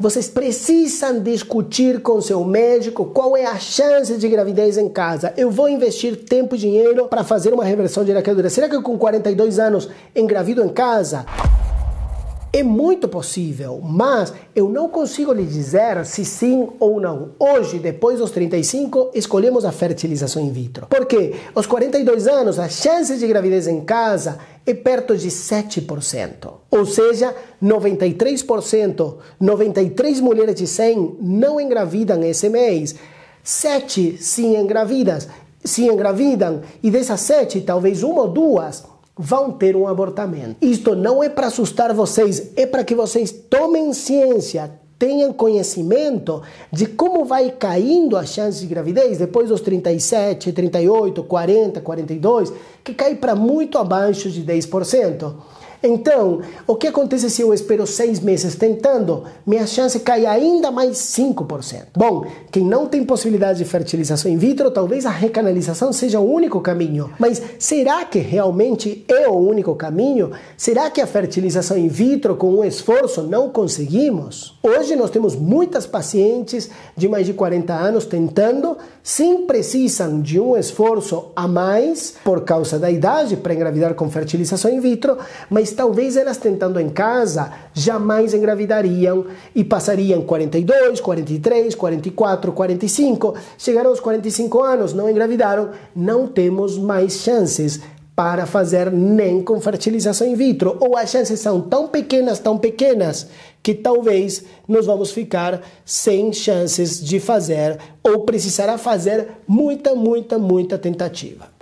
Vocês precisam discutir com seu médico qual é a chance de gravidez em casa. Eu vou investir tempo e dinheiro para fazer uma reversão de iraquedura. Será que eu com 42 anos engravido em casa? É muito possível, mas eu não consigo lhe dizer se sim ou não. Hoje, depois dos 35, escolhemos a fertilização in vitro. Porque aos 42 anos, a chance de gravidez em casa é perto de 7%. Ou seja, 93%, 93 mulheres de 100 não engravidam esse mês. 7 se engravidas, se engravidam e dessas 7, talvez uma ou duas vão ter um abortamento. Isto não é para assustar vocês, é para que vocês tomem ciência, tenham conhecimento de como vai caindo a chance de gravidez depois dos 37, 38, 40, 42, que cai para muito abaixo de 10%. Então, o que acontece se eu espero seis meses tentando? Minha chance cai ainda mais 5%. Bom, quem não tem possibilidade de fertilização in vitro, talvez a recanalização seja o único caminho. Mas será que realmente é o único caminho? Será que a fertilização in vitro, com um esforço, não conseguimos? Hoje nós temos muitas pacientes de mais de 40 anos tentando, sim, precisam de um esforço a mais por causa da idade para engravidar com fertilização in vitro, mas mas talvez elas tentando em casa jamais engravidariam e passariam 42, 43, 44, 45, chegaram aos 45 anos, não engravidaram, não temos mais chances para fazer nem com fertilização in vitro, ou as chances são tão pequenas, tão pequenas, que talvez nós vamos ficar sem chances de fazer ou precisará fazer muita, muita, muita tentativa.